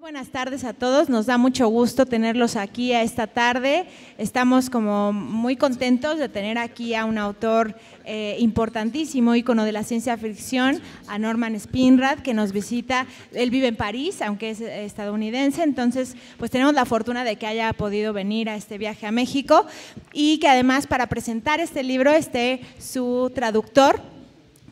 Buenas tardes a todos, nos da mucho gusto tenerlos aquí a esta tarde. Estamos como muy contentos de tener aquí a un autor eh, importantísimo, ícono de la ciencia ficción, a Norman Spinrad, que nos visita. Él vive en París, aunque es eh, estadounidense, entonces pues tenemos la fortuna de que haya podido venir a este viaje a México y que además para presentar este libro esté su traductor,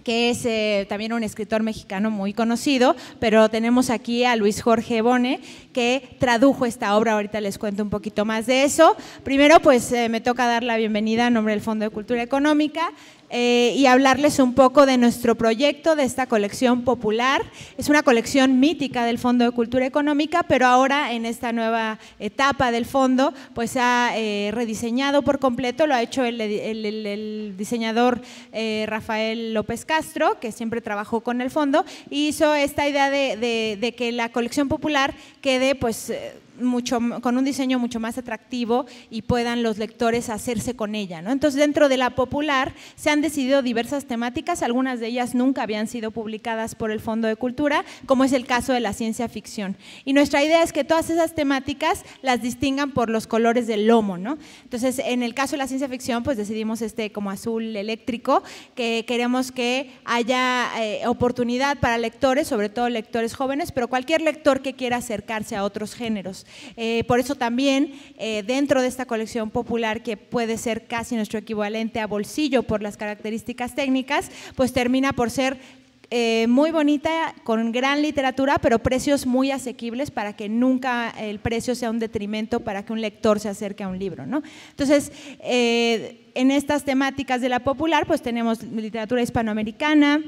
que es eh, también un escritor mexicano muy conocido, pero tenemos aquí a Luis Jorge Bone, que tradujo esta obra, ahorita les cuento un poquito más de eso. Primero, pues eh, me toca dar la bienvenida a nombre del Fondo de Cultura Económica, eh, y hablarles un poco de nuestro proyecto, de esta colección popular. Es una colección mítica del Fondo de Cultura Económica, pero ahora en esta nueva etapa del fondo, pues ha eh, rediseñado por completo, lo ha hecho el, diseñador eh, Rafael López Castro, que siempre trabajó con el fondo, y hizo esta idea de, de que la colección popular quede pues mucho, con un diseño mucho más atractivo y puedan los lectores hacerse con ella. ¿no? Entonces, dentro de la popular se han decidido diversas temáticas, algunas de ellas nunca habían sido publicadas por el Fondo de Cultura, como es el caso de la ciencia ficción. Y nuestra idea es que todas esas temáticas las distingan por los colores del lomo. ¿no? Entonces, en el caso de la ciencia ficción, pues decidimos este como azul eléctrico, que queremos que haya eh, oportunidad para lectores, sobre todo lectores jóvenes, pero cualquier lector que quiera acercarse a otros géneros. Eh, por eso también eh, dentro de esta colección popular, que puede ser casi nuestro equivalente a bolsillo por las características técnicas, pues termina por ser eh, muy bonita, con gran literatura, pero precios muy asequibles para que nunca el precio sea un detrimento para que un lector se acerque a un libro. ¿no? Entonces, en estas temáticas de la popular, pues tenemos literatura hispanoamericana,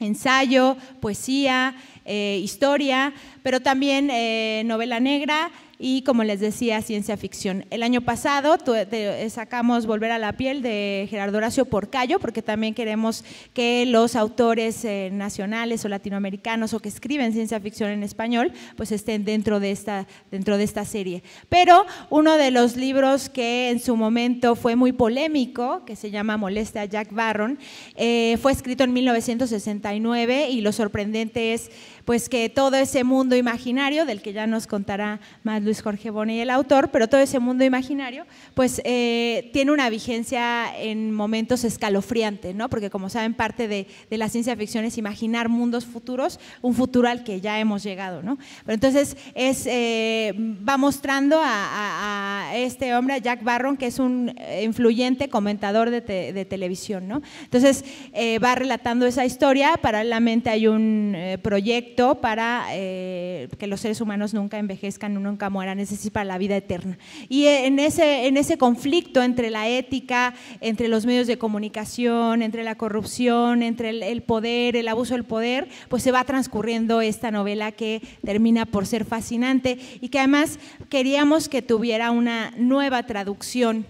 ensayo, poesía, eh, historia, pero también eh, novela negra y como les decía, ciencia ficción. El año pasado eh, sacamos Volver a la piel de Gerardo Horacio Porcayo, porque también queremos que los autores eh, nacionales o latinoamericanos o que escriben ciencia ficción en español, pues estén dentro de esta, dentro de esta serie. Pero uno de los libros que en su momento fue muy polémico, que se llama Molesta a Jack Barron, eh, fue escrito en 1969 y lo sorprendente es pues que todo ese mundo imaginario del que ya nos contará más Luis Jorge Boni el autor, pero todo ese mundo imaginario, pues eh, tiene una vigencia en momentos escalofriantes, ¿no? Porque como saben, parte de, la ciencia ficción es imaginar mundos futuros, un futuro al que ya hemos llegado, ¿no? Pero entonces es, eh, va mostrando a, este hombre, a Jack Barron, que es un eh, influyente comentador de, televisión, ¿no? Entonces va relatando esa historia, paralelamente hay un proyecto para que los seres humanos nunca envejezcan, nunca era necesario la vida eterna. Y en ese, en ese conflicto entre la ética, entre los medios de comunicación, entre la corrupción, entre el poder, el abuso del poder, pues se va transcurriendo esta novela que termina por ser fascinante y que además queríamos que tuviera una nueva traducción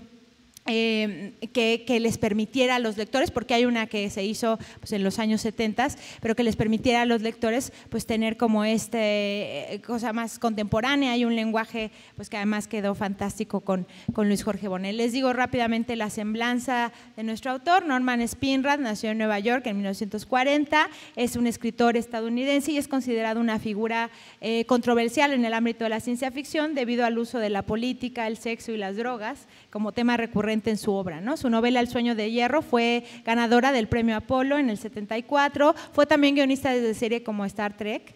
eh, que, les permitiera a los lectores, porque hay una que se hizo pues, en los años 70, pero que les permitiera a los lectores pues, tener como esta eh, cosa más contemporánea y un lenguaje pues, que además quedó fantástico con, con Luis Jorge Bonet. Les digo rápidamente la semblanza de nuestro autor, Norman Spinrad, nació en Nueva York en 1940, es un escritor estadounidense y es considerado una figura eh, controversial en el ámbito de la ciencia ficción debido al uso de la política, el sexo y las drogas como tema recurrente en su obra. ¿no? Su novela El sueño de hierro fue ganadora del premio Apolo en el 74, fue también guionista de serie como Star Trek.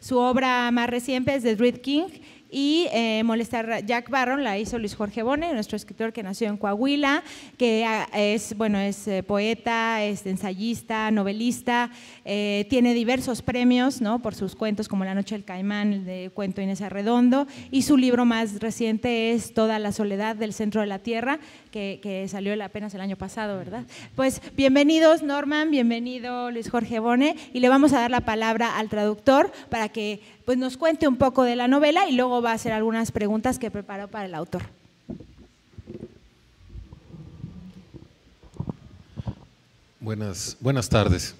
Su obra más reciente es The Dread King y eh, Molestar Jack Barron la hizo Luis Jorge Bone, nuestro escritor que nació en Coahuila, que ah, es, bueno, es eh, poeta, es ensayista, novelista, eh, tiene diversos premios ¿no? por sus cuentos como La Noche del Caimán, el de cuento Inés Arredondo, y su libro más reciente es Toda la soledad del centro de la tierra, que, que salió apenas el año pasado, ¿verdad? Pues bienvenidos Norman, bienvenido Luis Jorge Bone, y le vamos a dar la palabra al traductor para que pues nos cuente un poco de la novela y luego va a hacer algunas preguntas que preparó para el autor. Buenas, buenas tardes.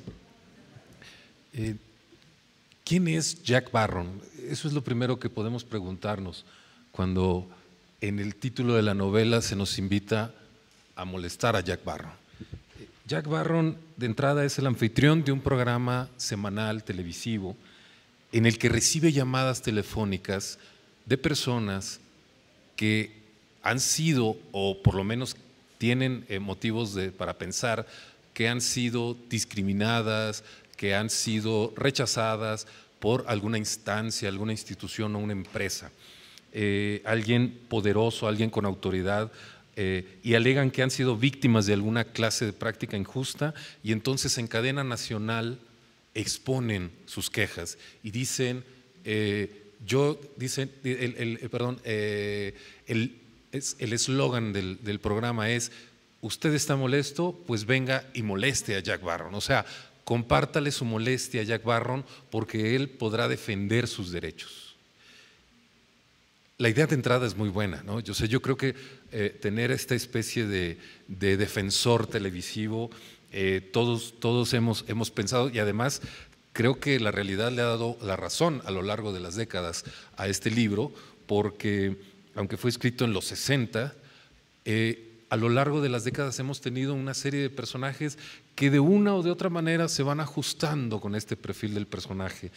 Eh, ¿Quién es Jack Barron? Eso es lo primero que podemos preguntarnos cuando en el título de la novela se nos invita a molestar a Jack Barron. Eh, Jack Barron de entrada es el anfitrión de un programa semanal televisivo en el que recibe llamadas telefónicas de personas que han sido, o por lo menos tienen eh, motivos para pensar, que han sido discriminadas, que han sido rechazadas por alguna instancia, alguna institución o una empresa. Eh, alguien poderoso, alguien con autoridad, eh, y alegan que han sido víctimas de alguna clase de práctica injusta, y entonces en cadena nacional exponen sus quejas y dicen, eh, yo, dicen, el, eh, perdón, eh, el eslogan del, programa es, usted está molesto, pues venga y moleste a Jack Barron. O sea, compártale su molestia a Jack Barron porque él podrá defender sus derechos. La idea de entrada es muy buena, ¿no? Yo sé, yo creo que tener esta especie de, de defensor televisivo eh, todos, todos hemos, pensado y además creo que la realidad le ha dado la razón a lo largo de las décadas a este libro, porque aunque fue escrito en los 60, eh, a lo largo de las décadas hemos tenido una serie de personajes que de una o de otra manera se van ajustando con este perfil del personaje.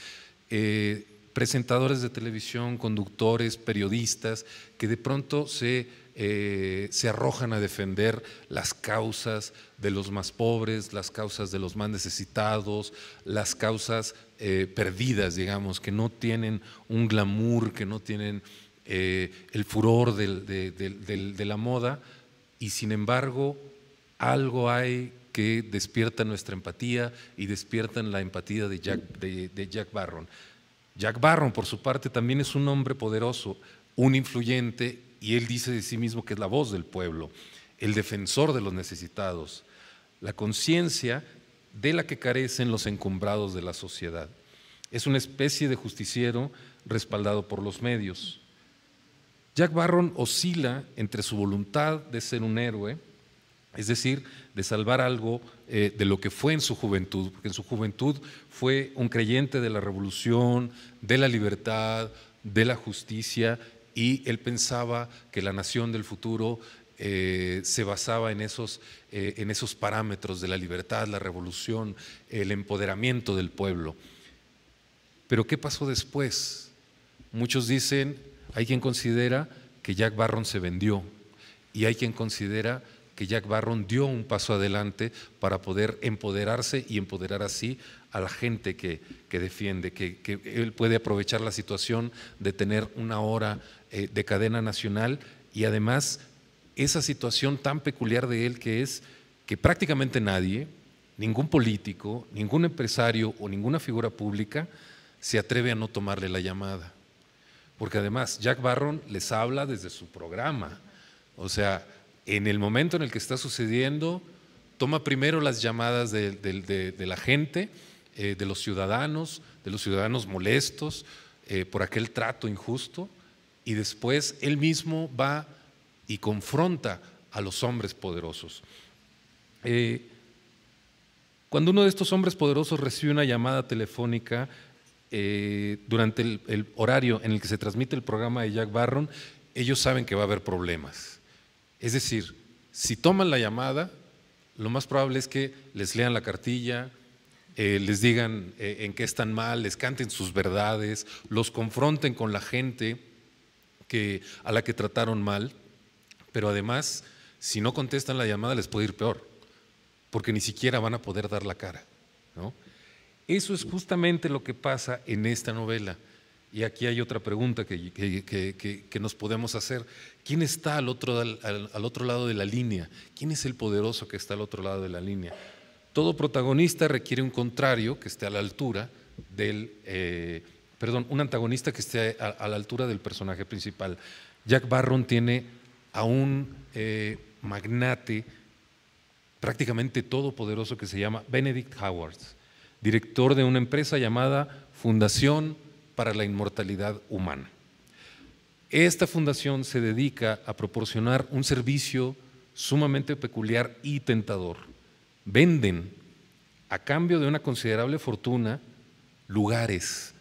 Eh, presentadores de televisión, conductores, periodistas, que de pronto se eh, se arrojan a defender las causas de los más pobres, las causas de los más necesitados, las causas eh, perdidas, digamos, que no tienen un glamour, que no tienen eh, el furor de, la moda, y sin embargo algo hay que despierta nuestra empatía y despierta la empatía de Jack, de, de Jack Barron. Jack Barron, por su parte, también es un hombre poderoso, un influyente y él dice de sí mismo que es la voz del pueblo, el defensor de los necesitados, la conciencia de la que carecen los encumbrados de la sociedad. Es una especie de justiciero respaldado por los medios. Jack Barron oscila entre su voluntad de ser un héroe, es decir, de salvar algo eh, de lo que fue en su juventud, porque en su juventud fue un creyente de la revolución, de la libertad, de la justicia, y él pensaba que la nación del futuro eh, se basaba en esos, eh, en esos parámetros de la libertad, la revolución, el empoderamiento del pueblo. Pero ¿qué pasó después? Muchos dicen, hay quien considera que Jack Barron se vendió y hay quien considera que Jack Barron dio un paso adelante para poder empoderarse y empoderar así a la gente que, defiende, que, él puede aprovechar la situación de tener una hora eh, de cadena nacional y además esa situación tan peculiar de él que es que prácticamente nadie, ningún político, ningún empresario o ninguna figura pública se atreve a no tomarle la llamada. Porque además Jack Barron les habla desde su programa. O sea, en el momento en el que está sucediendo, toma primero las llamadas de la gente eh, de los ciudadanos, de los ciudadanos molestos eh, por aquel trato injusto, y después él mismo va y confronta a los hombres poderosos. Eh, cuando uno de estos hombres poderosos recibe una llamada telefónica durante el, el horario en el que se transmite el programa de Jack Barron, ellos saben que va a haber problemas. Es decir, si toman la llamada, lo más probable es que les lean la cartilla, eh, les digan eh, en qué están mal, les canten sus verdades, los confronten con la gente a la que trataron mal, pero además, si no contestan la llamada les puede ir peor, porque ni siquiera van a poder dar la cara. Eso es justamente lo que pasa en esta novela. Y aquí hay otra pregunta que, que, nos podemos hacer. ¿Quién está al otro, al otro lado de la línea? ¿Quién es el poderoso que está al otro lado de la línea? Todo protagonista requiere un contrario que esté a la altura del, eh, perdón, un antagonista que esté a, la altura del personaje principal. Jack Barron tiene a un eh, magnate prácticamente todopoderoso que se llama Benedict Howard, director de una empresa llamada Fundación para la Inmortalidad Humana. Esta fundación se dedica a proporcionar un servicio sumamente peculiar y tentador venden a cambio de una considerable fortuna lugares,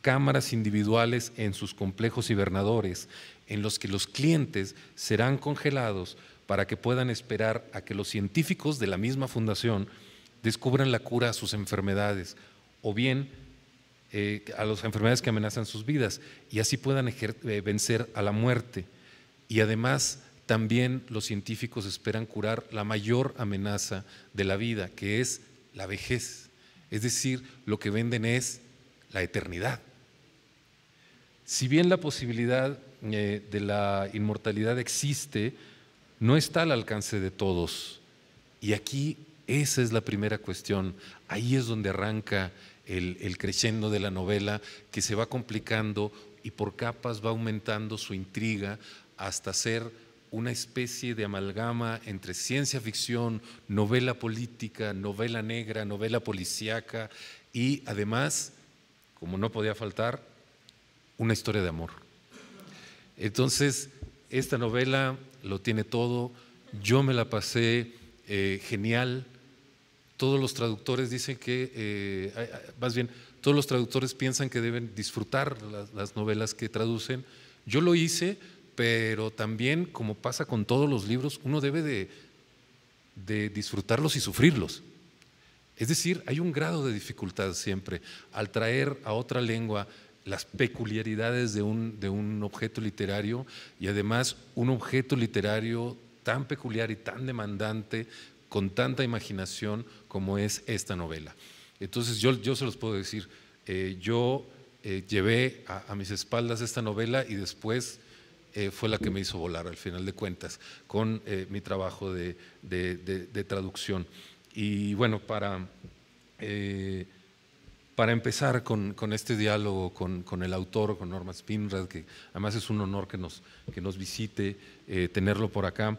cámaras individuales en sus complejos hibernadores, en los que los clientes serán congelados para que puedan esperar a que los científicos de la misma fundación descubran la cura a sus enfermedades o bien eh, a las enfermedades que amenazan sus vidas y así puedan eh, vencer a la muerte. Y además también los científicos esperan curar la mayor amenaza de la vida, que es la vejez. Es decir, lo que venden es la eternidad. Si bien la posibilidad eh, de la inmortalidad existe, no está al alcance de todos. Y aquí esa es la primera cuestión. Ahí es donde arranca el, el crescendo de la novela, que se va complicando y por capas va aumentando su intriga hasta ser una especie de amalgama entre ciencia ficción, novela política, novela negra, novela policíaca y además, como no podía faltar, una historia de amor. Entonces, esta novela lo tiene todo, yo me la pasé eh, genial, todos los traductores dicen que, eh, más bien, todos los traductores piensan que deben disfrutar las novelas que traducen. Yo lo hice, pero también, como pasa con todos los libros, uno debe de, de disfrutarlos y sufrirlos. Es decir, hay un grado de dificultad siempre al traer a otra lengua las peculiaridades de un, de un, objeto literario y además un objeto literario tan peculiar y tan demandante, con tanta imaginación como es esta novela. Entonces yo, yo se los puedo decir, eh, yo eh, llevé a, mis espaldas esta novela y después eh, fue la que me hizo volar al final de cuentas con eh, mi trabajo de, traducción. Y bueno, para, eh, para empezar con, este diálogo con, el autor, con Norman Spinrad, que además es un honor que nos, visite, tenerlo por acá,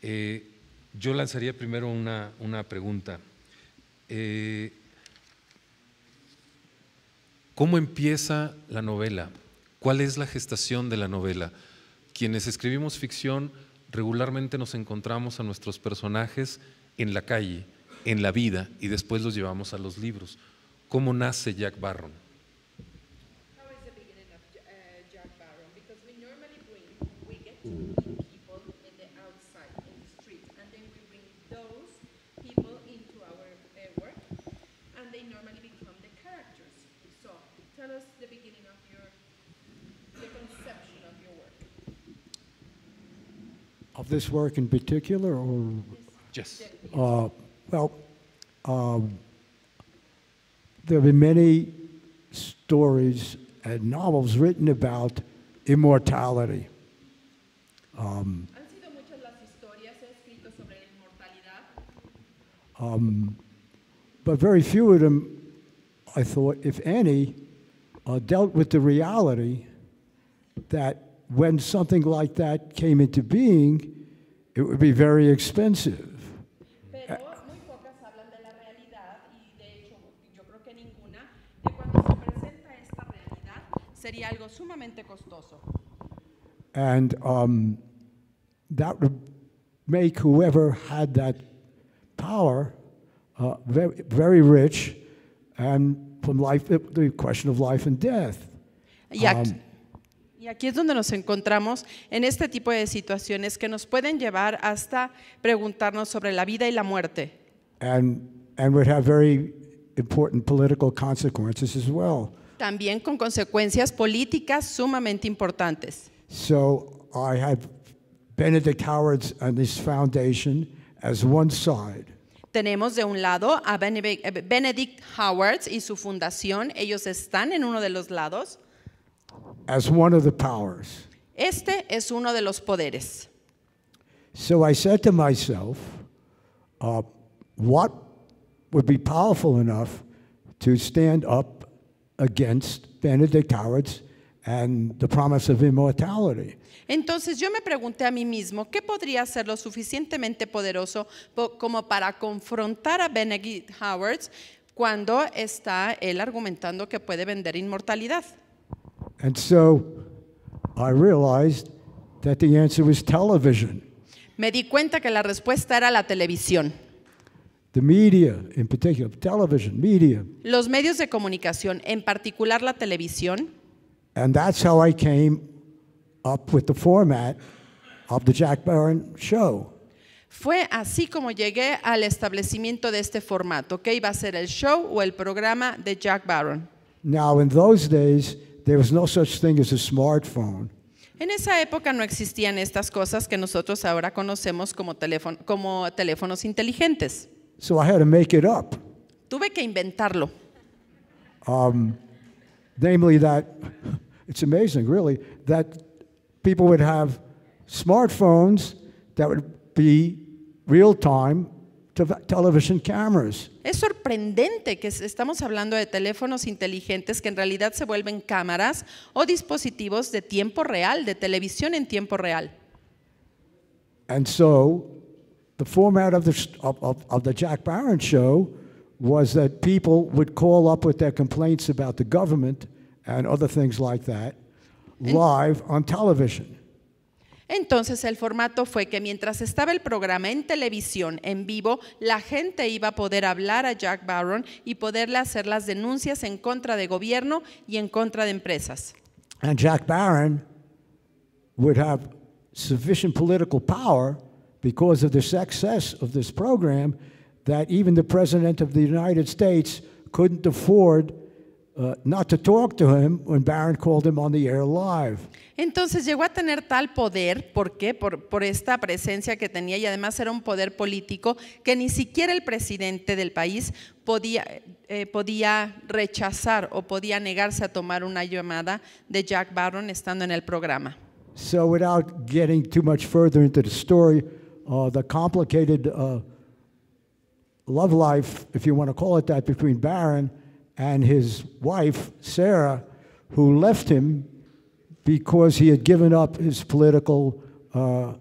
yo lanzaría primero una, una pregunta. ¿Cómo empieza la novela? ¿Cuál es la gestación de la novela? Quienes escribimos ficción regularmente nos encontramos a nuestros personajes en la calle, en la vida, y después los llevamos a los libros. ¿Cómo nace Jack Barron? of this work in particular, or? Yes. Uh, well, um, there have been many stories and novels written about immortality. Um, um, but very few of them, I thought, if any, uh, dealt with the reality that when something like that came into being, it would be very expensive. And um, that would make whoever had that power uh, very, very rich and from life, the question of life and death. um, Y aquí es donde nos encontramos en este tipo de situaciones que nos pueden llevar hasta preguntarnos sobre la vida y la muerte. También con consecuencias políticas sumamente importantes. Tenemos de un lado a Benedict Howard y su fundación, ellos están en uno de los lados as one of the powers. Este es uno de los poderes. So I said to myself, uh, what would be powerful enough to stand up against Benedict and the promise of immortality? Entonces yo me pregunté a mí mismo, ¿qué podría ser lo suficientemente poderoso como para confrontar a Benedict Howard cuando está él argumentando que puede vender inmortalidad? And so I realized that the answer was television. Me di cuenta que la respuesta era la televisión. The media, in particular, television, media. Los medios de comunicación, en particular la televisión. And that's how I came up with the format of the Jack Barron show. Fue así como llegué al establecimiento de este formato, que iba a ser el show o el programa de Jack Barron. Now in those days there was no such thing as a smartphone. En esa época no existían estas cosas que nosotros ahora conocemos como, teléfono, como teléfonos inteligentes. So I had to make it up. Tuve que inventarlo. Um, namely that it's amazing really that people would have smartphones that would be real time television cameras. Es sorprendente que estamos hablando de teléfonos inteligentes que en realidad se vuelven cámaras o dispositivos de tiempo real, de televisión en tiempo real. And so, the format of the, of, of, of the Jack Barron show was that people would call up with their complaints about the government and other things like that live on television. Entonces el formato fue que mientras estaba el programa en televisión en vivo, la gente iba a poder hablar a Jack Barron y poderle hacer las denuncias en contra de gobierno y en contra de empresas. And Jack Barron would have sufficient political power because of the success of this program that even the president of the United States couldn't afford Uh, Barron Entonces llegó a tener tal poder, ¿por qué? Por, por esta presencia que tenía y además era un poder político que ni siquiera el presidente del país podía, eh, podía rechazar o podía negarse a tomar una llamada de Jack Barron estando en el programa. So without getting too much further into the story, uh, the complicated uh, love life, if you want to call it that, between Barron and his wife, Sarah, who left him because he had given up his political uh,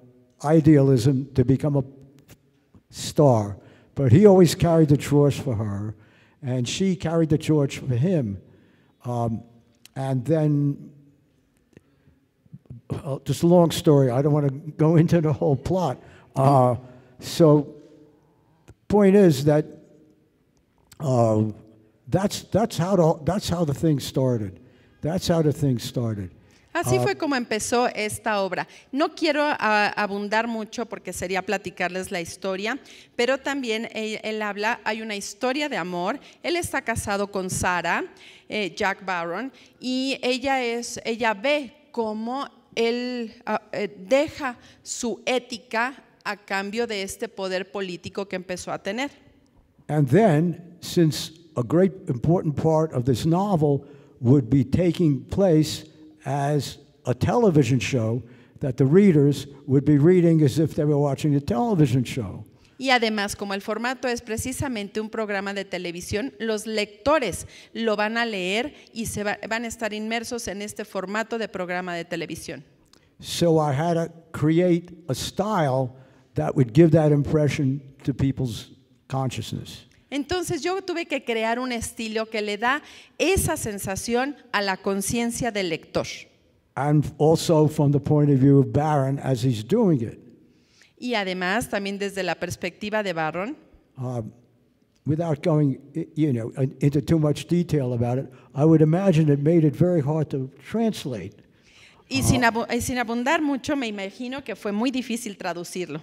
idealism to become a star. But he always carried the torch for her, and she carried the torch for him. Um, and then, uh, just a long story, I don't want to go into the whole plot. Uh, mm-hmm. so, the point is that. Uh, That's, how thing started. That's how the thing started. Así fue uh, como empezó esta obra. No quiero ah, abundar mucho porque sería platicarles la historia, pero también él, habla, hay una historia de amor. Él está casado con Sara, eh, Jack Barron, y ella, es, ella ve cómo él ah, eh, deja su ética a cambio de este poder político que empezó a tener. And then, since a great important part of this novel would be taking place as a television show that the readers would be reading as if they were watching a television show. Y además, como el formato es precisamente un programa de televisión, los lectores lo van a leer y se va, van a estar inmersos en este formato de programa de televisión. So I had to create a style that would give that impression to people's consciousness. Entonces yo tuve que crear un estilo que le da esa sensación a la conciencia del lector. And also from the point of view of Barron as he's doing it. Y además también desde la perspectiva de Barron. Uh, without going, you know, into too much detail about it, I would imagine it made it very hard to translate. Y sin, uh, abu y sin abundar mucho, me imagino que fue muy difícil traducirlo.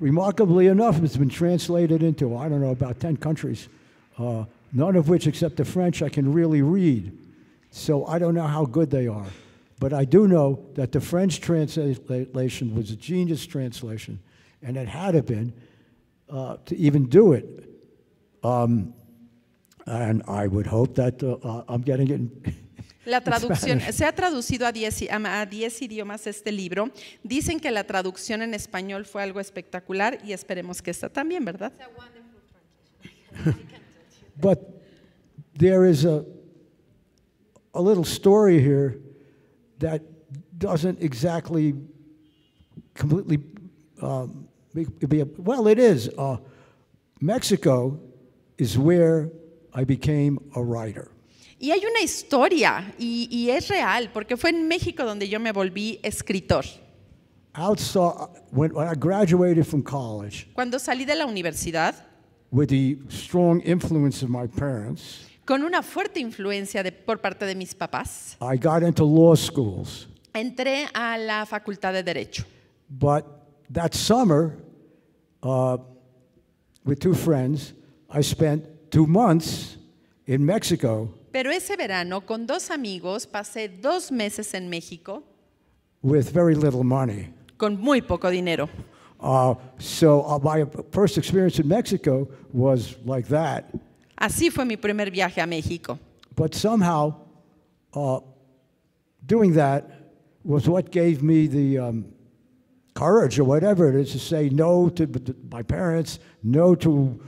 Remarkably enough, it's been translated into, I don't know, about 10 countries, uh, none of which, except the French, I can really read. So I don't know how good they are. But I do know that the French translation was a genius translation, and it had to been uh, to even do it. Um, and I would hope that uh, uh I'm getting it. La traducción, se ha traducido a 10 a diez idiomas este libro. Dicen que la traducción en español fue algo espectacular y esperemos que esta también, ¿verdad? But there is a, a little story here that doesn't exactly completely um, be a, well, it is. Uh, Mexico is where I became a writer. Y hay una historia, y, es real, porque fue en México donde yo me volví escritor. Cuando salí de la universidad, con una fuerte influencia por parte de mis papás, entré a la facultad de Derecho. But that summer, uh, with two friends, I spent two months in Mexico. Pero ese verano con dos amigos pasé dos meses en México with very little money. con muy poco dinero. Uh, so uh, my first experience in Mexico was like that. Así fue mi primer viaje a México. But somehow, uh, doing that was what gave me the um, courage or whatever it is to say no to my parents, no to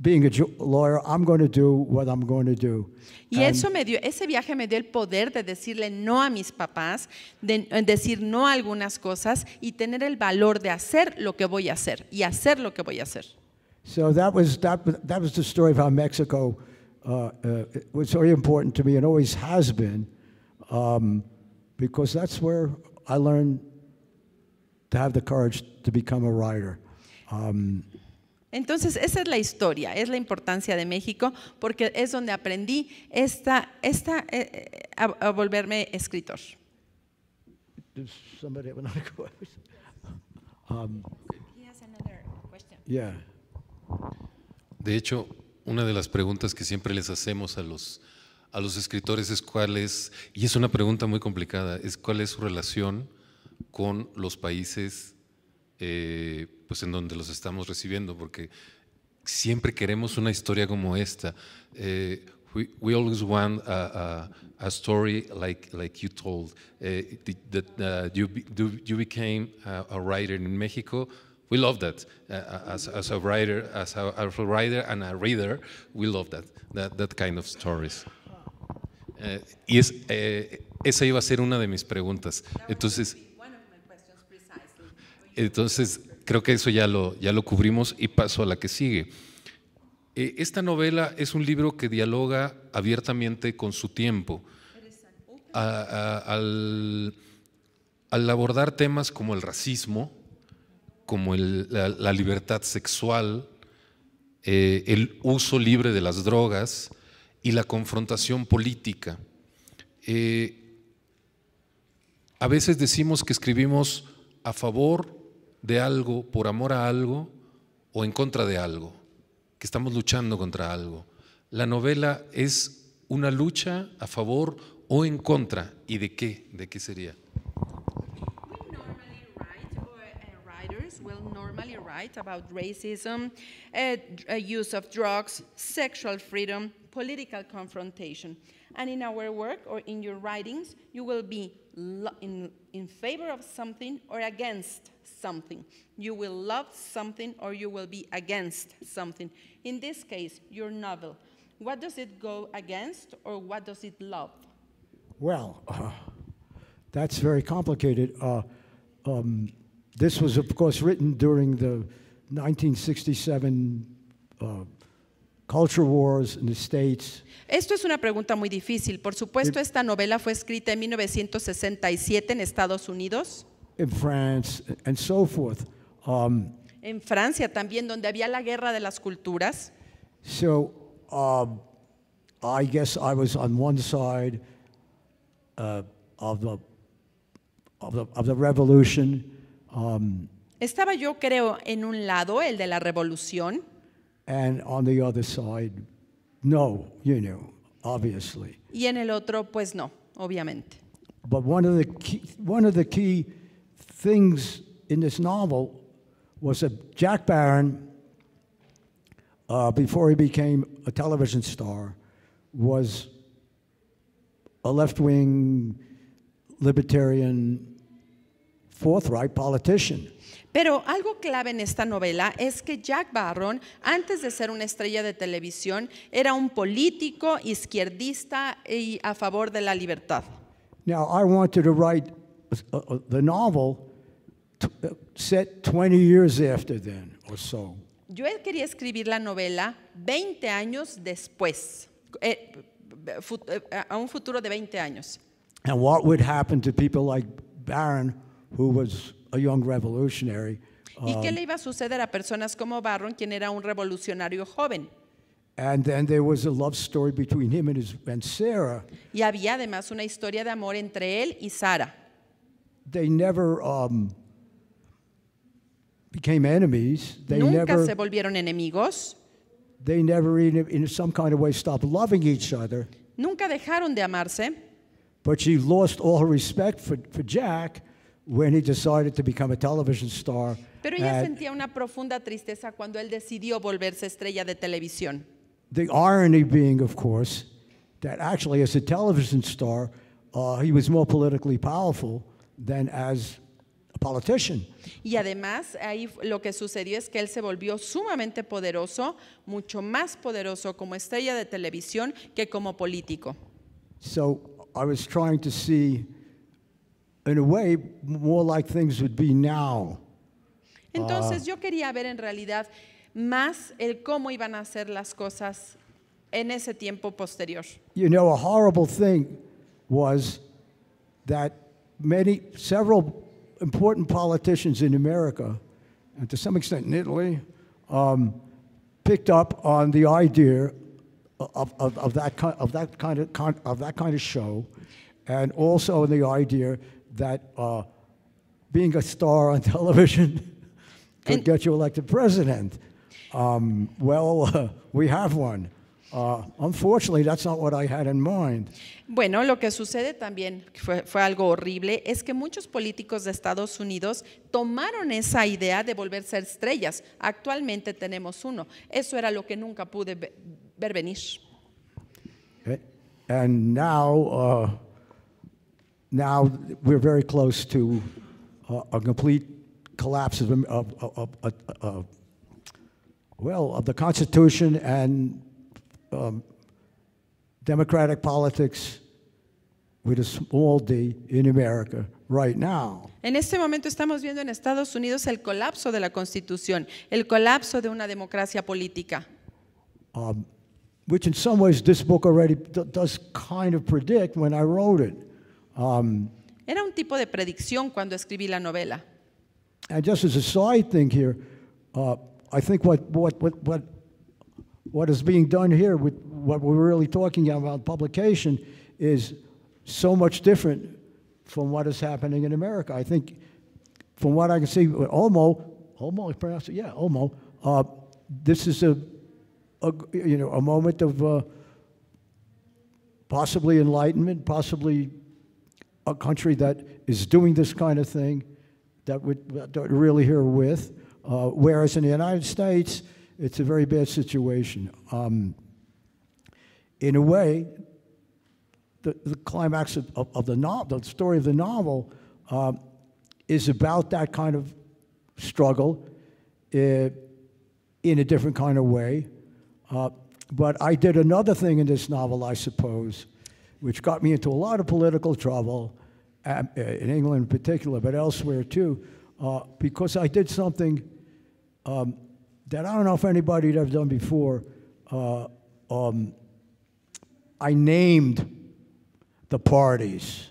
being a lawyer, I'm going to do what I'm going to do. Y eso me dio, ese viaje me dio el poder de decirle no a mis papás, de eh, decir no a algunas cosas y tener el valor de hacer lo que voy a hacer y hacer lo que voy a hacer. So that was that, that was the story of how Mexico uh, uh, was very important to me and always has been, um, because that's where I learned to have the courage to become a writer. Um, Entonces, esa es la historia, es la importancia de México, porque es donde aprendí esta, esta, eh, eh, a, volverme escritor. Um, de hecho, una de las preguntas que siempre les hacemos a los, a los escritores es cuál es, y es una pregunta muy complicada, es cuál es su relación con los países eh, pues en donde los estamos recibiendo, porque siempre queremos una historia como esta. Eh, we, always want a, story like, like you told. Eh, that, uh, you, you, became a, writer in Mexico. We love that uh, as, a writer, as a, writer and a reader, we love that that, kind of stories. Eh, y esa iba a ser una de mis preguntas. Entonces, entonces creo que eso ya lo, ya lo cubrimos y paso a la que sigue. Eh, esta novela es un libro que dialoga abiertamente con su tiempo. al, abordar temas como el racismo, como la, libertad sexual, eh, el uso libre de las drogas y la confrontación política. Eh, a veces decimos que escribimos a favor de algo, por amor a algo o en contra de algo, que estamos luchando contra algo. La novela es una lucha a favor o en contra. ¿Y de qué? ¿De qué sería? will normally write about racism, uh, use of drugs, sexual freedom, political confrontation. And in our work or in your writings, you will be in, in favor of something or against something. You will love something or you will be against something. In this case, your novel, what does it go against or what does it love? Well, uh, that's very complicated. Uh, um, this was, of course, written during the 1967 uh, Culture wars in the States. Esto es una pregunta muy difícil. Por supuesto, esta novela fue escrita en 1967 en Estados Unidos in France and so forth. Um, en Francia también, donde había la guerra de las culturas. So um, I guess I was on one side uh, of, the, of, the, of the revolution. Um, Estaba yo creo en un lado, el de la revolución. And on the other side, no, you know, obviously. Y en el otro, pues no, obviamente. But one of the key, one of the key things in this novel was that Jack Barron, uh, before he became a television star, was a left wing libertarian forthright politician. Pero algo clave en esta novela es que Jack Barron, antes de ser una estrella de televisión, era un político izquierdista y a favor de la libertad. Now I wanted to write uh, uh, the novel uh, set 20 years after then or so. Yo quería escribir la novela 20 años después, eh, eh, a un futuro de 20 años. And what would happen to people like Barron, who was a young revolutionary? ¿Y qué um, le iba a suceder a personas como Barron, quien era un revolucionario joven? And then there was a love story between him and, his, and Sarah. Y había además una historia de amor entre él y Sara. They never um, became enemies. They Nunca never, se volvieron enemigos. They never, in some kind of way, stopped loving each other. Nunca dejaron de amarse. But she lost all her respect for, for Jack when he decided to become a television star. Pero ella sentía una profunda tristeza cuando él decidió volverse estrella de televisión. The irony being, of course, that actually as a television star, uh, he was more politically powerful than as Y además ahí lo que sucedió es que él se volvió sumamente poderoso, mucho más poderoso como estrella de televisión que como político. Entonces yo quería ver en realidad más el cómo iban a ser las cosas en ese tiempo posterior. You know a horrible thing was that many several important politicians in America, and to some extent in Italy, um, picked up on the idea of, of, of, that, kind, of, that, kind of, of that kind of show, and also on the idea that uh, being a star on television could and get you elected president. Um, well, uh, we have one. Uh, unfortunately, that's not what I had in mind. Bueno, lo que sucede también fue, fue, algo horrible, es que muchos políticos de Estados Unidos tomaron esa idea de volver a ser estrellas. Actualmente tenemos uno. Eso era lo que nunca pude ver venir. Eh, and now, uh, now we're very close to uh, a complete collapse of, of, of, of well of the Constitution and um, democratic politics with a small d in America right now. En este momento estamos viendo en Estados Unidos el colapso de la Constitución, el colapso de una democracia política. Um, which in some ways this book already does kind of predict when I wrote it. Um, Era un tipo de predicción cuando escribí la novela. And just as a side thing here, uh, I think what, what, what, what what is being done here with what we're really talking about publication is so much different from what is happening in America. I think, from what I can see, Omo, Omo is yeah, Omo. Uh, this is a, a, you know, a moment of uh, possibly enlightenment, possibly a country that is doing this kind of thing that we're, that we're really here with. Uh, whereas in the United States, it's a very bad situation. Um, in a way, the, the climax of, of, of the novel, the story of the novel, um, is about that kind of struggle uh, in a different kind of way. Uh, but I did another thing in this novel, I suppose, which got me into a lot of political trouble, um, uh, in England in particular, but elsewhere too, uh, because I did something um, that I don't know if anybody had ever done before. Uh, um, I named the parties.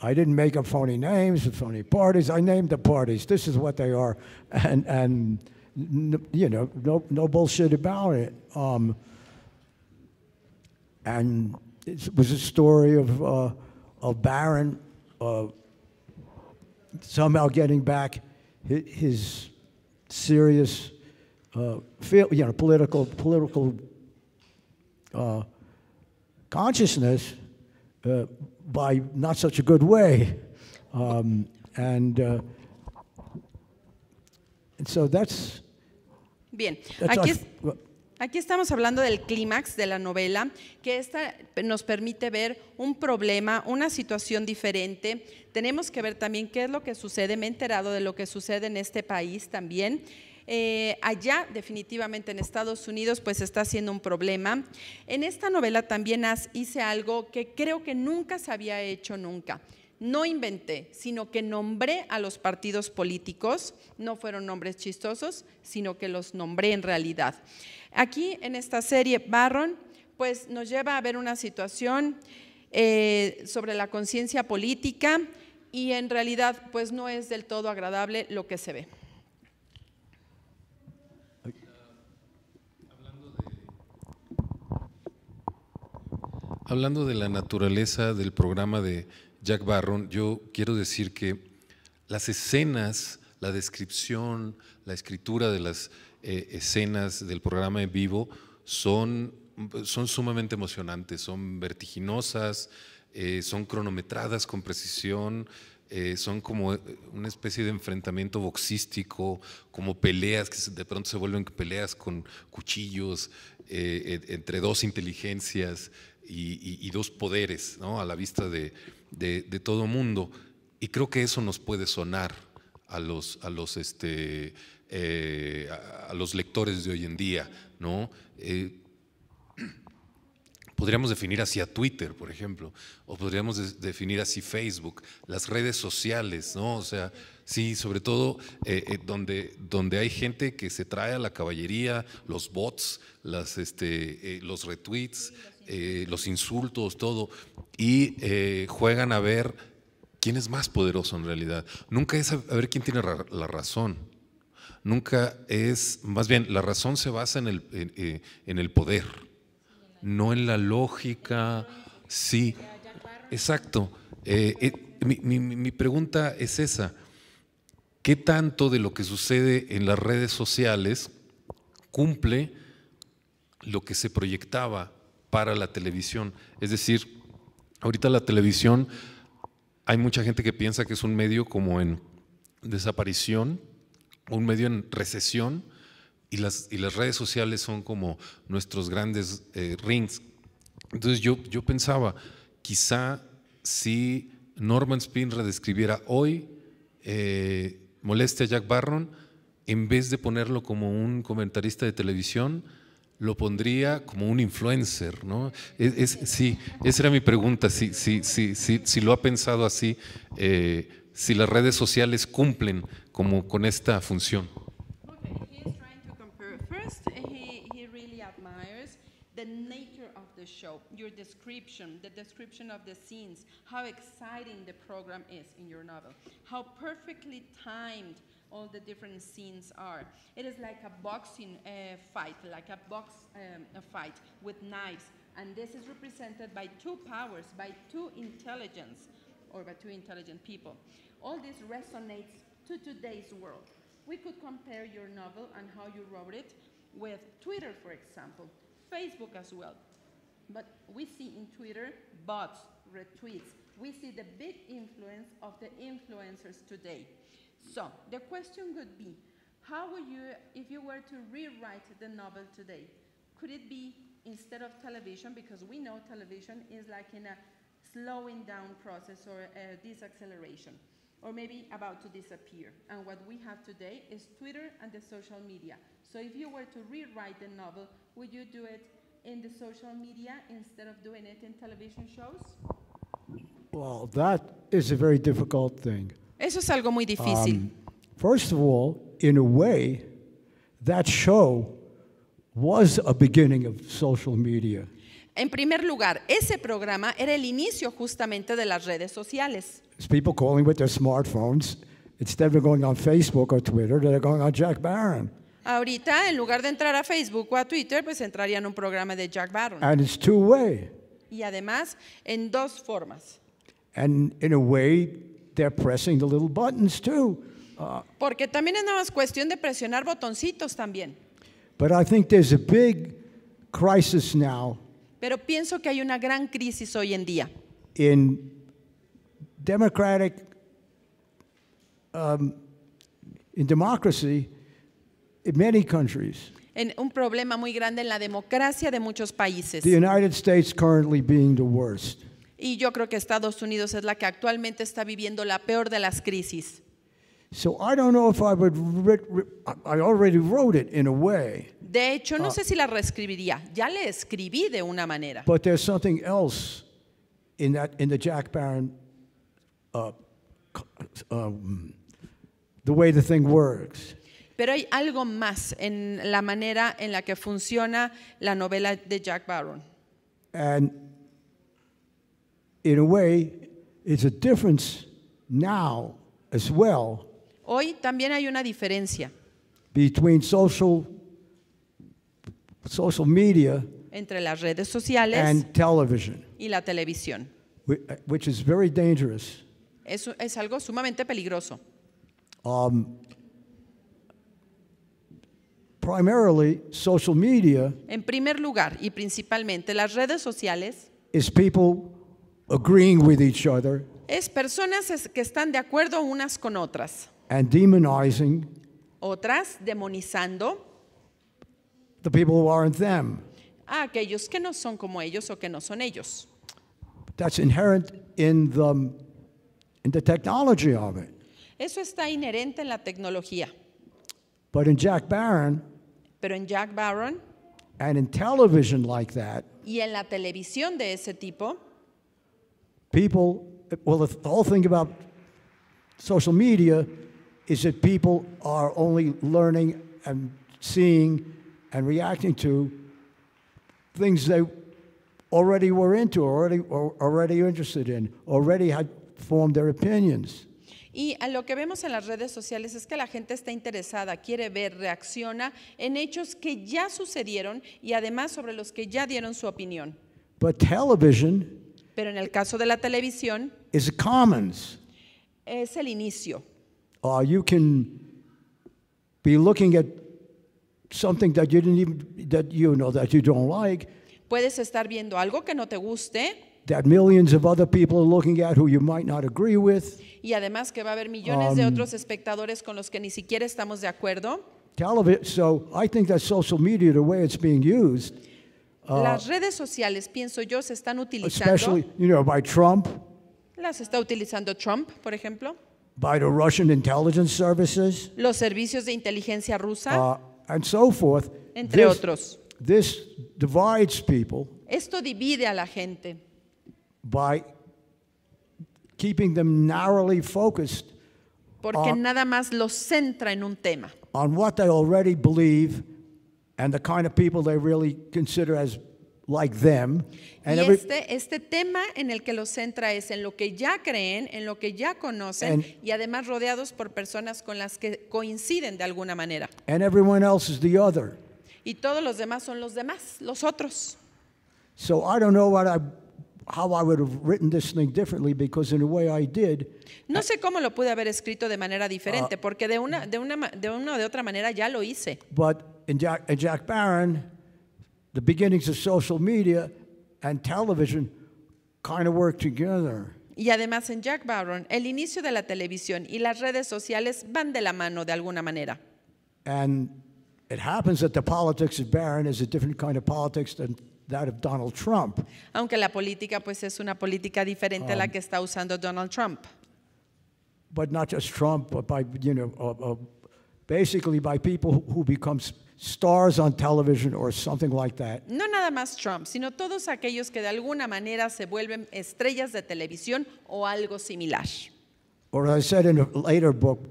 I didn't make up phony names or phony parties. I named the parties. This is what they are, and and you know no no bullshit about it. Um, and it was a story of uh, of Baron uh, somehow getting back his serious Uh, political, political uh, consciousness uh, by not such a good way. Um, and, uh, and so that's. Bien, aquí, estamos hablando del clímax de la novela, que nos permite ver un problema, una situación diferente. Tenemos que ver también qué es lo que sucede. Me he enterado de lo que sucede en este país también. Eh, allá definitivamente en Estados Unidos pues está siendo un problema. En esta novela también hice algo que creo que nunca se había hecho nunca no inventé, sino que nombré a los partidos políticos, no fueron nombres chistosos, sino que los nombré en realidad. Aquí en esta serie Barron, pues nos lleva a ver una situación eh, sobre la conciencia política y en realidad pues no es del todo agradable lo que se ve. Hablando de la naturaleza del programa de Jack Barron, yo quiero decir que las escenas, la descripción, la escritura de las eh, escenas del programa en vivo son, son sumamente emocionantes, son vertiginosas, eh, son cronometradas con precisión, eh, son como una especie de enfrentamiento boxístico, como peleas que de pronto se vuelven peleas con cuchillos entre dos inteligencias y, dos poderes a la vista de, todo mundo. Y creo que eso nos puede sonar a los, a los, este, eh, a los lectores de hoy en día. Eh, podríamos definir así a Twitter, por ejemplo, o podríamos definir así Facebook, las redes sociales, O sea, sí, sobre todo eh, donde, donde hay gente que se trae a la caballería, los bots, este, los retweets. Eh, los insultos, todo, y eh, juegan a ver quién es más poderoso en realidad. Nunca es a ver quién tiene la razón. Nunca es, más bien, la razón se basa en el, eh, poder, no en la lógica. Sí, exacto. mi, mi pregunta es esa. ¿Qué tanto de lo que sucede en las redes sociales cumple lo que se proyectaba para la televisión. Es decir, ahorita la televisión, hay mucha gente que piensa que es un medio como en desaparición, un medio en recesión, y las, las redes sociales son como nuestros grandes eh, rings. Entonces yo, yo pensaba, quizá si Norman Spin redescribiera hoy eh, moleste a Jack Barron, en vez de ponerlo como un comentarista de televisión, lo pondría como un influencer, ¿no? Es, es sí, esa era mi pregunta, si, si, si, si lo ha pensado así, eh, si las redes sociales cumplen como con esta función. the nature of the show, your description, the description of the scenes, how exciting the program is in your novel, how perfectly timed all the different scenes are. It is like a boxing uh, fight, like a box um, a fight with knives. And this is represented by two powers, by two intelligence, or by two intelligent people. All this resonates to today's world. We could compare your novel and how you wrote it with Twitter, for example, Facebook as well. But we see in Twitter bots, retweets. We see the big influence of the influencers today. So the question would be, how would you, if you were to rewrite the novel today, could it be instead of television, because we know television is like in a slowing down process or a deceleration, or maybe about to disappear. And what we have today is Twitter and the social media. So if you were to rewrite the novel, would you do it in the social media instead of doing it in television shows? Well, that is a very difficult thing. Eso es algo muy difícil. Um, first of all, in a way, that show was a beginning of social media. En primer lugar, ese programa era el inicio justamente de las redes sociales. It's people calling with their smartphones instead of going on Facebook or Twitter, they're going on Jack Barron. Ahorita, en lugar de entrar a Facebook o a Twitter, pues entrarían en un programa de Jack Barron. And it's two way. Y además, en dos formas. And in a way, they're pressing the little buttons too. Uh, Porque también es nada más cuestión de presionar botoncitos también. But I think there's a big crisis now Pero pienso que hay una gran crisis hoy en día in democratic um, in democracy in many countries. en un problema muy grande en la democracia de muchos países. The United States currently being the worst. Y yo creo que Estados Unidos es la que actualmente está viviendo la peor de las crisis. De hecho, no ah. sé si la reescribiría. Ya le escribí de una manera. Jack Pero hay algo más en la manera en la que funciona la novela de Jack Baron. in a way, it's a difference now as well. Hoy también hay una diferencia between social social media entre las redes sociales and television, y la televisión, which is very dangerous. Es, es algo sumamente peligroso. Um, primarily, social media en primer lugar y principalmente las redes sociales is people agreeing with each other Es personas que están de acuerdo unas con otras, and demonizing otras demonizando the people who aren't them. a aquellos que no son como ellos o que no son ellos. That's inherent in the, in the technology of it. Eso está inherente en la tecnología. But in Jack Barron Pero en Jack Barron and in television like that, y en la televisión de ese tipo, People, well, the whole thing about social media is that people are only learning and seeing and reacting to things they already were into, already, already interested in, already had formed their opinions. Y a lo que vemos en las redes sociales es que la gente está interesada, quiere ver, reacciona en hechos que ya sucedieron y además sobre los que ya dieron su opinión. But television Pero en el caso de la televisión es el inicio. Puedes estar viendo algo que no te guste. Y además que va a haber millones de um, otros espectadores con los que ni siquiera estamos de acuerdo. So I think that social media, the way it's being used. Las uh, redes sociales, pienso yo, se están utilizando. especially, you know, by Trump, Las está utilizando Trump, por ejemplo. by the Russian intelligence services, Los servicios de inteligencia rusa, uh, and so forth. entre This- otros. This divides people Esto divide a la gente by keeping them narrowly focused porque uh, nada más los centra en un tema, on what they already believe and the kind of people they really consider as like them. And y este, este tema en el que los centra es en lo que ya creen, en lo que ya conocen and, y además rodeados por personas con las que coinciden de alguna manera. And everyone else is the other. Y todos los demás son los demás, los otros. So I don't know what I No sé cómo lo pude haber escrito de manera diferente, uh, porque de una, de una, de una de otra manera ya lo hice. But in Jack, in Jack Barron, the beginnings of social media and television kind of work together. Y además en Jack Barron, el inicio de la televisión y las redes sociales van de la mano de alguna manera. And it happens that the politics of Barron is a different kind of politics than that of Donald Trump. Aunque la política pues es una política diferente a la um, que está usando Donald Trump. But not just Trump, but by you know, uh, uh, basically by people who become stars on television or something like that. No nada más Trump, sino todos aquellos que de alguna manera se vuelven estrellas de televisión o algo similar. Or as I said in a later book,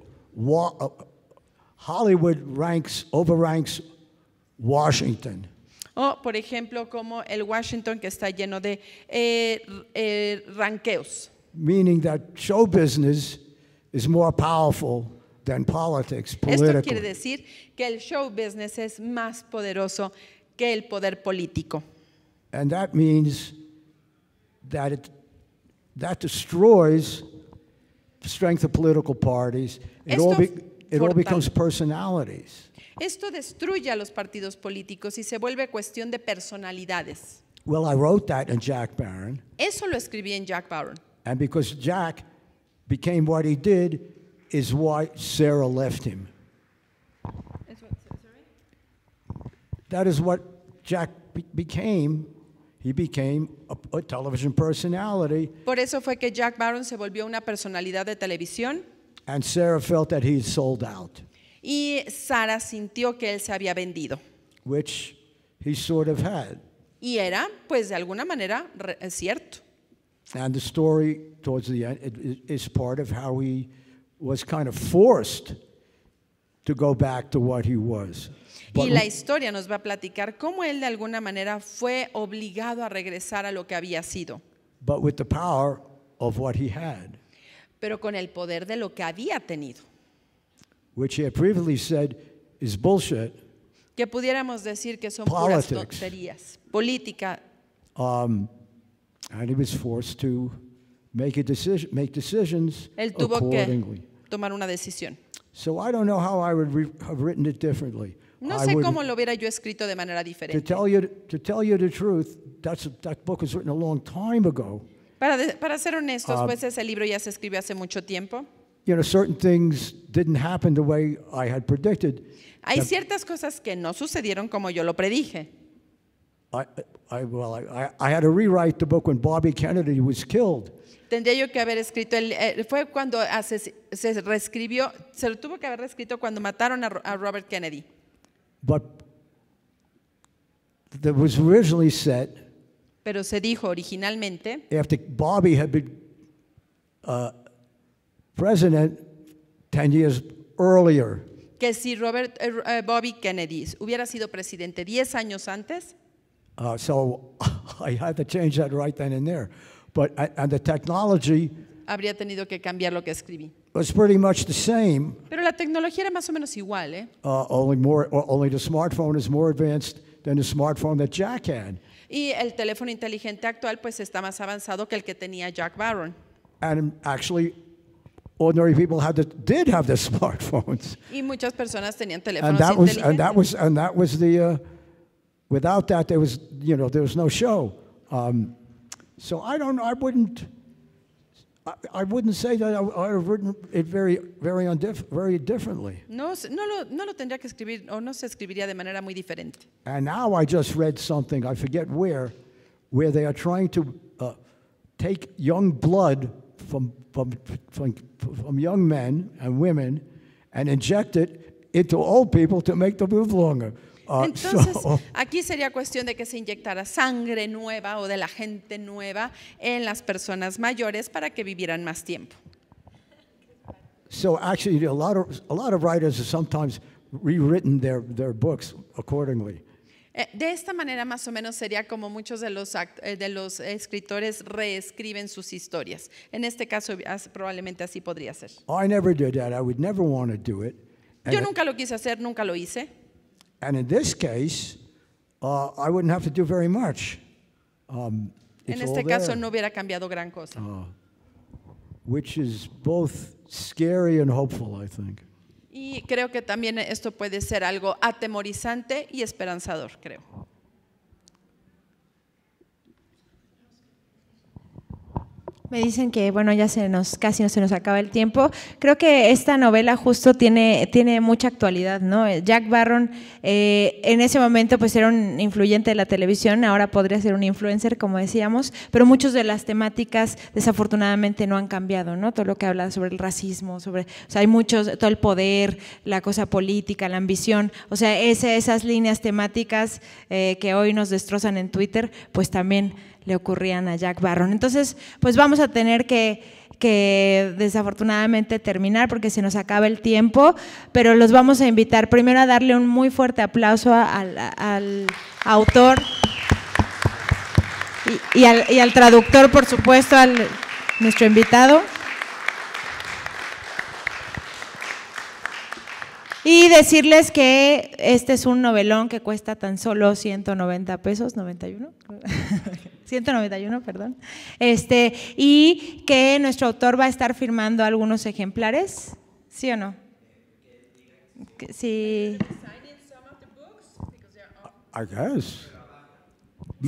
uh, Hollywood ranks overranks Washington. o por ejemplo como el Washington que está lleno de eh, eh, ranqueos. Meaning that show business is more powerful than politics, Esto quiere decir que el show business es más poderoso que el poder político. And that means that it, that destroys de strength of political parties. It, all, be, it all becomes personalities. Esto destruye a los partidos políticos y se vuelve cuestión de personalidades. Well, I wrote that in Jack Barron. Eso lo escribí en Jack Barron. And because Jack became what he did is why Sarah left him. That is what Jack became. He became a, a television personality. Por eso fue que Jack Barron se volvió una personalidad de televisión. And Sarah felt that he sold out. Y Sara sintió que él se había vendido. Y era, pues de alguna manera, cierto. y la historia nos va a platicar cómo él de alguna manera fue obligado a regresar a lo que había sido. Pero con el poder de lo que había tenido. which he had previously said is bullshit, que pudiéramos decir que son puras Politics. tonterías, política, um, and he was forced to make a decision, make decisions él tuvo accordingly. que tomar una decisión. So I don't know how I would re- have written it differently. No sé would- cómo lo hubiera yo escrito de manera to tell you to tell you the truth, that's that book was written a long time ago. Para, de- para ser honestos, uh, pues ese libro ya se escribió hace mucho tiempo. you know, certain things didn't happen the way I had predicted. Hay ciertas cosas que no sucedieron como yo lo predije. I, I, well, I, I had to rewrite the book when Bobby Kennedy was killed. Tendría yo que haber escrito, el, eh, fue cuando ases, ah, se reescribió, se lo tuvo que haber reescrito cuando mataron a, a Robert Kennedy. But that was originally set. Pero se dijo originalmente. After Bobby had been uh, president 10 years earlier, que si Robert, eh, eh Bobby Kennedy hubiera sido presidente 10 años antes, uh, so I had to change that right then and there. But and the technology habría tenido que cambiar lo que escribí. was pretty much the same. Pero la tecnología era más o menos igual, ¿eh? Uh, only more, only the smartphone is more advanced than the smartphone that Jack had. Y el teléfono inteligente actual pues está más avanzado que el que tenía Jack Barron. And actually, ordinary people had the, did have the smartphones. Y muchas personas tenían teléfonos and that was and that was and that was the uh, without that there was you know there was no show. Um, so I don't I wouldn't I, I wouldn't say that I, I have written it very very undif- very differently. No no lo, no lo tendría que escribir o no se escribiría de manera muy diferente. And now I just read something I forget where where they are trying to uh, take young blood from from, from, from young men and women and inject it into old people to make them live longer. Uh, Entonces, aquí sería cuestión de que se inyectara sangre nueva o de la gente nueva en las personas mayores para que vivieran más tiempo. So actually, a lot of, a lot of writers have sometimes rewritten their, their books accordingly. Eh, de esta manera más o menos sería como muchos de los, eh, escritores reescriben sus historias. En este caso probablemente así podría ser. Yo nunca lo quise hacer, nunca lo hice. in this case, uh, I wouldn't have to um, en este caso no hubiera cambiado gran cosa. Uh, which is both scary and hopeful, I think. Y creo que también esto puede ser algo atemorizante y esperanzador, creo. Me dicen que bueno, ya se nos casi no se nos acaba el tiempo. Creo que esta novela justo tiene, tiene mucha actualidad, ¿no? Eh, Jack Barron eh, en ese momento pues era un influyente de la televisión, ahora podría ser un influencer, como decíamos, pero muchas de las temáticas desafortunadamente no han cambiado, ¿no? Todo lo que habla sobre el racismo, sobre, o sea, hay muchos, todo el poder, la cosa política, la ambición, o sea, ese, esas líneas temáticas eh, que hoy nos destrozan en Twitter, pues también le ocurrían a Jack Barron. Entonces, pues vamos a tener que, desafortunadamente terminar porque se nos acaba el tiempo, pero los vamos a invitar primero a darle un muy fuerte aplauso al, autor y, al, y al traductor, por supuesto, al nuestro invitado. Y decirles que este es un novelón que cuesta tan solo 190 pesos, 91. 191, perdón. Este, y que nuestro autor va a estar firmando algunos ejemplares, ¿sí o no? Sí.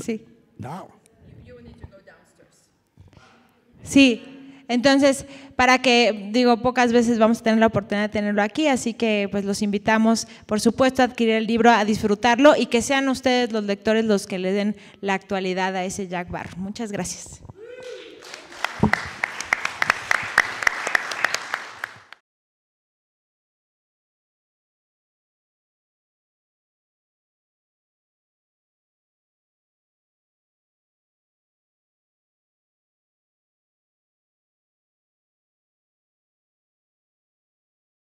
Sí. Sí. Entonces, para que, digo, pocas veces vamos a tener la oportunidad de tenerlo aquí, así que pues los invitamos, por supuesto, a adquirir el libro, a disfrutarlo y que sean ustedes los lectores los que le den la actualidad a ese Jack Bar. Muchas gracias.